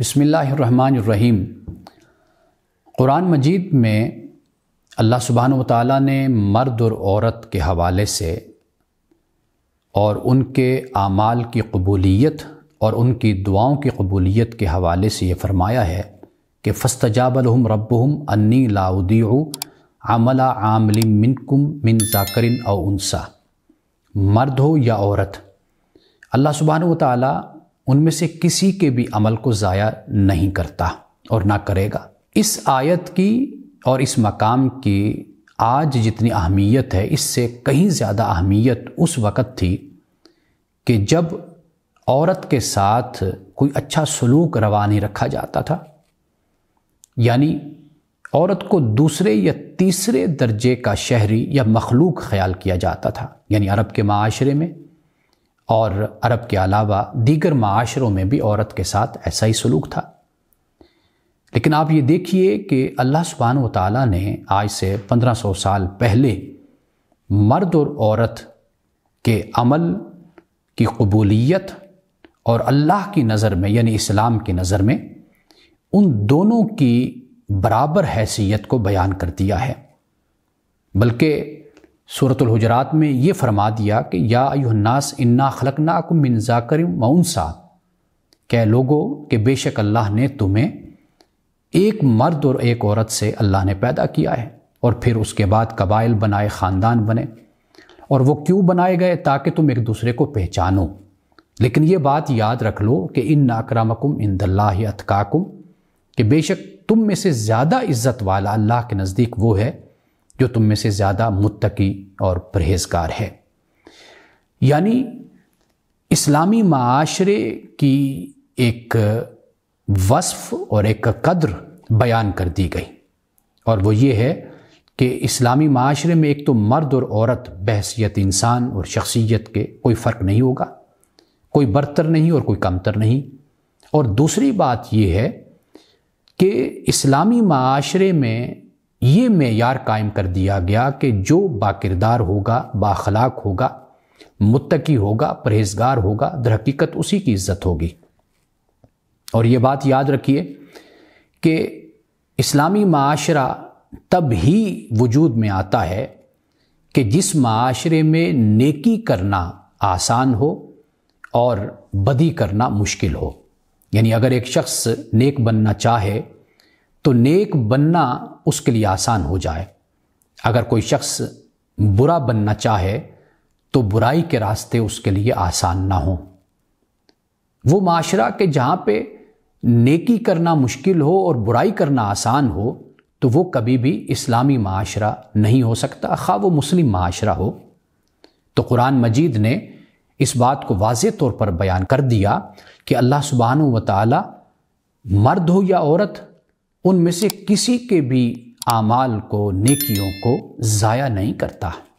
बसमीम क़ुरान मजीद में अल्लाह सुबहान ताली ने मर्द और औरत के हवाले से और उनके आमाल की कबूलियत और उनकी दुआओं की कबूलियत के हवाले से ये फ़रमाया है कि फ़स्तजाबलहम रबहम अन्नी लाउदी आमला आमली मिनकुम मिन जाकरिन और उनसा मर्द हो या औरत अल्लाह सुबहान ताली उनमें से किसी के भी अमल को ज़ाया नहीं करता और ना करेगा इस आयत की और इस मकाम की आज जितनी अहमियत है इससे कहीं ज़्यादा अहमियत उस वक़्त थी कि जब औरत के साथ कोई अच्छा सलूक रवा नहीं रखा जाता था यानी औरत को दूसरे या तीसरे दर्जे का शहरी या मखलूक ख्याल किया जाता था यानी अरब के माशरे में और अरब के अलावा दीगर माशरों में भी औरत के साथ ऐसा ही सलूक था लेकिन आप ये देखिए कि अल्लाह सुबहान ताली ने आज से 1500 साल पहले मर्द और औरत के अमल की कबूलियत और अल्लाह की नज़र में यानी इस्लाम की नज़र में उन दोनों की बराबर हैसियत को बयान कर दिया है बल्कि हजरात में ये फरमा दिया कि या युन्नास इन्ना खलकना को मिनजा जाकर मऊनसा कह लोगो कि बेशक अल्लाह ने तुम्हें एक मर्द और एक औरत से अल्लाह ने पैदा किया है और फिर उसके बाद कबाइल बनाए ख़ानदान बने और वो क्यों बनाए गए ताकि तुम एक दूसरे को पहचानो लेकिन ये बात याद रख लो कि इन नाकरामकुम इन दल्ला कि बेशक तुम में से ज़्यादा इज़्ज़त वाला अल्लाह के नज़दीक वो है जो तुम में से ज़्यादा मुत्तकी और परहेजगार है यानी इस्लामी माशरे की एक वस्फ और एक कद्र बयान कर दी गई और वो ये है कि इस्लामी माशरे में एक तो मर्द और औरत बहसीत इंसान और शख्सियत के कोई फ़र्क नहीं होगा कोई बरतर नहीं और कोई कमतर नहीं और दूसरी बात यह है कि इस्लामी माशरे में ये मैार कायम कर दिया गया कि जो बाकिरदार होगा बाखलाक होगा मुतकी होगा परहेजगार होगा दरहकीकत उसी की इज्जत होगी और ये बात याद रखिए कि इस्लामी माशरा तब ही वजूद में आता है कि जिस माशरे में नेकी करना आसान हो और बदी करना मुश्किल हो यानी अगर एक शख्स नेक बनना चाहे तो नेक बनना उसके लिए आसान हो जाए अगर कोई शख्स बुरा बनना चाहे तो बुराई के रास्ते उसके लिए आसान ना हो वो माशरा के जहाँ पे नेकी करना मुश्किल हो और बुराई करना आसान हो तो वो कभी भी इस्लामी माशरा नहीं हो सकता खा वो मुस्लिम माशरा हो तो कुरान मजीद ने इस बात को वाज तौर पर बयान कर दिया कि अल्लाह सुबहान व ताली मर्द हो या औरत उनमें से किसी के भी आमाल को नेकियों को ज़ाया नहीं करता